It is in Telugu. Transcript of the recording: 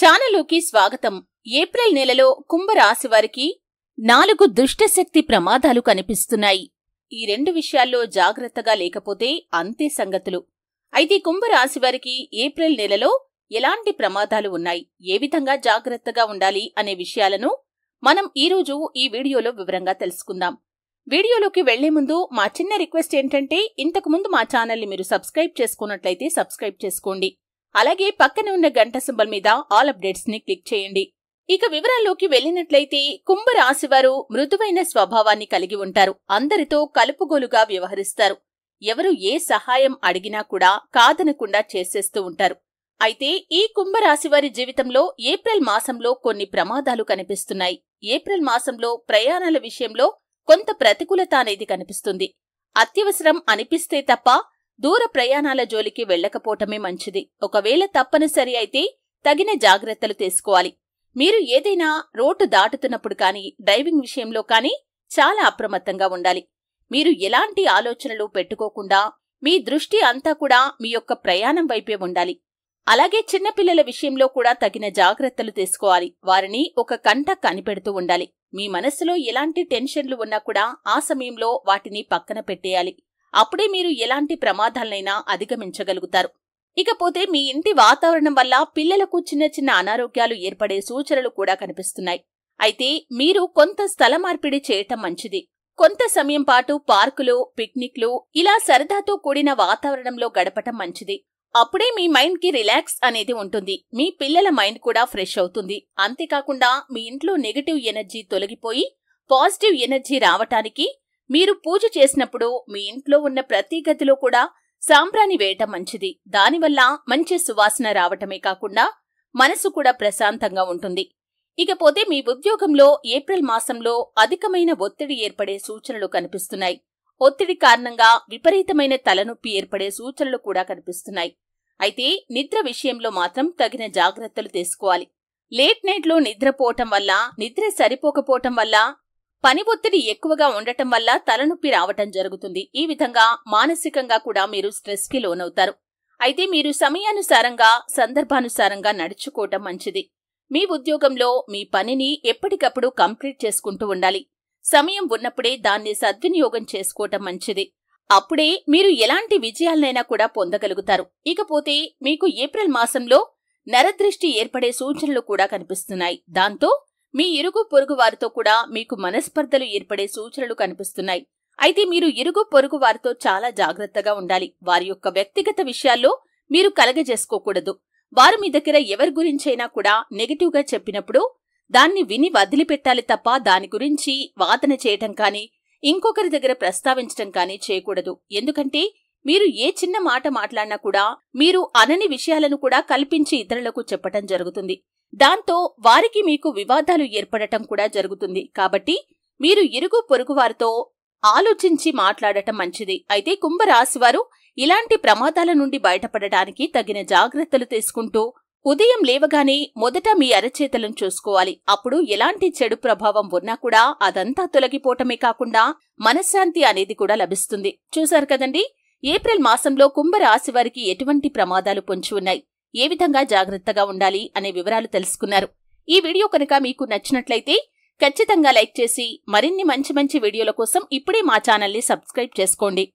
ఛానల్లోకి స్వాగతం ఏప్రిల్ నెలలో కుంభరాశి వారికి నాలుగు దుష్టశక్తి ప్రమాదాలు కనిపిస్తున్నాయి ఈ రెండు విషయాల్లో జాగ్రత్తగా లేకపోతే అంతే సంగతులు అయితే కుంభరాశి వారికి ఏప్రిల్ నెలలో ఎలాంటి ప్రమాదాలు ఉన్నాయి ఏ విధంగా జాగ్రత్తగా ఉండాలి అనే విషయాలను మనం ఈరోజు ఈ వీడియోలో వివరంగా తెలుసుకుందాం వీడియోలోకి వెళ్లే ముందు మా చిన్న రిక్వెస్ట్ ఏంటంటే ఇంతకుముందు మా ఛానల్ని మీరు సబ్స్క్రైబ్ చేసుకున్నట్లయితే సబ్స్క్రైబ్ చేసుకోండి అలాగే పక్కన ఉన్న గంట సింబల్ మీద ఆల్ అప్డేట్స్ ని క్లిక్ చేయండి ఇక వివరాల్లోకి వెళ్ళినట్లయితే కుంభరాశివారు మృదువైన స్వభావాన్ని కలిగి ఉంటారు అందరితో కలుపుగోలుగా వ్యవహరిస్తారు ఎవరు ఏ సహాయం అడిగినా కూడా కాదనకుండా చేసేస్తూ ఉంటారు అయితే ఈ కుంభరాశివారి జీవితంలో ఏప్రిల్ మాసంలో కొన్ని ప్రమాదాలు కనిపిస్తున్నాయి ఏప్రిల్ మాసంలో ప్రయాణాల విషయంలో కొంత ప్రతికూలత అనేది కనిపిస్తుంది అత్యవసరం అనిపిస్తే తప్ప దూర ప్రయాణాల జోలికి వెళ్లకపోవటమే మంచిది ఒకవేళ తప్పనిసరి అయితే తగిన జాగ్రత్తలు తీసుకోవాలి మీరు ఏదైనా రోడ్డు దాటుతున్నప్పుడు కానీ డ్రైవింగ్ విషయంలో కానీ చాలా అప్రమత్తంగా ఉండాలి మీరు ఎలాంటి ఆలోచనలు పెట్టుకోకుండా మీ దృష్టి అంతా కూడా మీ యొక్క ప్రయాణం వైపే ఉండాలి అలాగే చిన్నపిల్లల విషయంలో కూడా తగిన జాగ్రత్తలు తీసుకోవాలి వారిని ఒక కంట కనిపెడుతూ ఉండాలి మీ మనసులో ఎలాంటి టెన్షన్లు ఉన్నా కూడా ఆ సమయంలో వాటిని పక్కన పెట్టేయాలి అప్పుడే మీరు ఎలాంటి ప్రమాదాలనైనా అధిగమించగలుగుతారు ఇకపోతే మీ ఇంటి వాతావరణం వల్ల పిల్లలకు చిన్న చిన్న అనారోగ్యాలు ఏర్పడే సూచనలు కూడా కనిపిస్తున్నాయి అయితే మీరు కొంత స్థల మార్పిడి చేయటం మంచిది కొంత సమయం పాటు పార్కులు పిక్నిక్లు ఇలా సరదాతో కూడిన వాతావరణంలో గడపటం మంచిది అప్పుడే మీ మైండ్ కి రిలాక్స్ అనేది ఉంటుంది మీ పిల్లల మైండ్ కూడా ఫ్రెష్ అవుతుంది అంతేకాకుండా మీ ఇంట్లో నెగటివ్ ఎనర్జీ తొలగిపోయి పాజిటివ్ ఎనర్జీ రావటానికి మీరు పూజ చేసినప్పుడు మీ ఇంట్లో ఉన్న ప్రతి గదిలో కూడా సాంబ్రాణి వేయటం మంచిది దానివల్ల మంచి సువాసన రావటమే కాకుండా మనసు కూడా ప్రశాంతంగా ఉంటుంది ఇకపోతే మీ ఉద్యోగంలో ఏప్రిల్ మాసంలో అధికమైన ఒత్తిడి ఏర్పడే సూచనలు కనిపిస్తున్నాయి ఒత్తిడి కారణంగా విపరీతమైన తలనొప్పి ఏర్పడే సూచనలు కూడా కనిపిస్తున్నాయి అయితే నిద్ర విషయంలో మాత్రం తగిన జాగ్రత్తలు తీసుకోవాలి లేట్ నైట్లో నిద్రపోవటం వల్ల నిద్ర సరిపోకపోవటం వల్ల పని ఒత్తిడి ఎక్కువగా ఉండటం వల్ల తలనొప్పి రావటం జరుగుతుంది ఈ విధంగా మానసికంగా కూడా మీరు స్ట్రెస్కి లోనవుతారు అయితే మీరు సమయానుసారంగా సందర్భానుసారంగా నడుచుకోవటం మంచిది మీ ఉద్యోగంలో మీ పనిని ఎప్పటికప్పుడు కంప్లీట్ చేసుకుంటూ ఉండాలి సమయం ఉన్నప్పుడే దాన్ని సద్వినియోగం చేసుకోవటం మంచిది అప్పుడే మీరు ఎలాంటి విజయాలనైనా కూడా పొందగలుగుతారు ఇకపోతే మీకు ఏప్రిల్ మాసంలో నరదృష్టి ఏర్పడే సూచనలు కూడా కనిపిస్తున్నాయి దాంతో మీ ఇరుగు పొరుగు వారితో కూడా మీకు మనస్పర్ధలు ఏర్పడే సూచనలు కనిపిస్తున్నాయి అయితే మీరు ఇరుగు పొరుగు వారితో చాలా జాగ్రత్తగా ఉండాలి వారి యొక్క వ్యక్తిగత విషయాల్లో మీరు కలగజేసుకోకూడదు వారు మీ దగ్గర ఎవరి గురించైనా కూడా నెగిటివ్గా చెప్పినప్పుడు దాన్ని విని వదిలిపెట్టాలి తప్ప దాని గురించి వాదన చేయటం కానీ ఇంకొకరి దగ్గర ప్రస్తావించటం కానీ చేయకూడదు ఎందుకంటే మీరు ఏ చిన్న మాట మాట్లాడినా కూడా మీరు అనని విషయాలను కూడా కల్పించి ఇతరులకు చెప్పటం జరుగుతుంది దాంతో వారికి మీకు వివాదాలు ఏర్పడటం కూడా జరుగుతుంది కాబట్టి మీరు ఇరుగు పొరుగు వారితో ఆలోచించి మాట్లాడటం మంచిది అయితే కుంభరాశి వారు ఇలాంటి ప్రమాదాల నుండి బయటపడటానికి తగిన జాగ్రత్తలు తీసుకుంటూ ఉదయం లేవగానే మొదట మీ అరచేతలను చూసుకోవాలి అప్పుడు ఎలాంటి చెడు ప్రభావం ఉన్నా కూడా అదంతా తొలగిపోవటమే కాకుండా మనశ్శాంతి అనేది కూడా లభిస్తుంది చూశారు కదండి ఏప్రిల్ మాసంలో కుంభరాశి వారికి ఎటువంటి ప్రమాదాలు పొంచి ఉన్నాయి ఏ విధంగా జాగ్రత్తగా ఉండాలి అనే వివరాలు తెలుసుకున్నారు ఈ వీడియో కనుక మీకు నచ్చినట్లయితే ఖచ్చితంగా లైక్ చేసి మరిన్ని మంచి మంచి వీడియోల కోసం ఇప్పుడే మా ఛానల్ని సబ్స్క్రైబ్ చేసుకోండి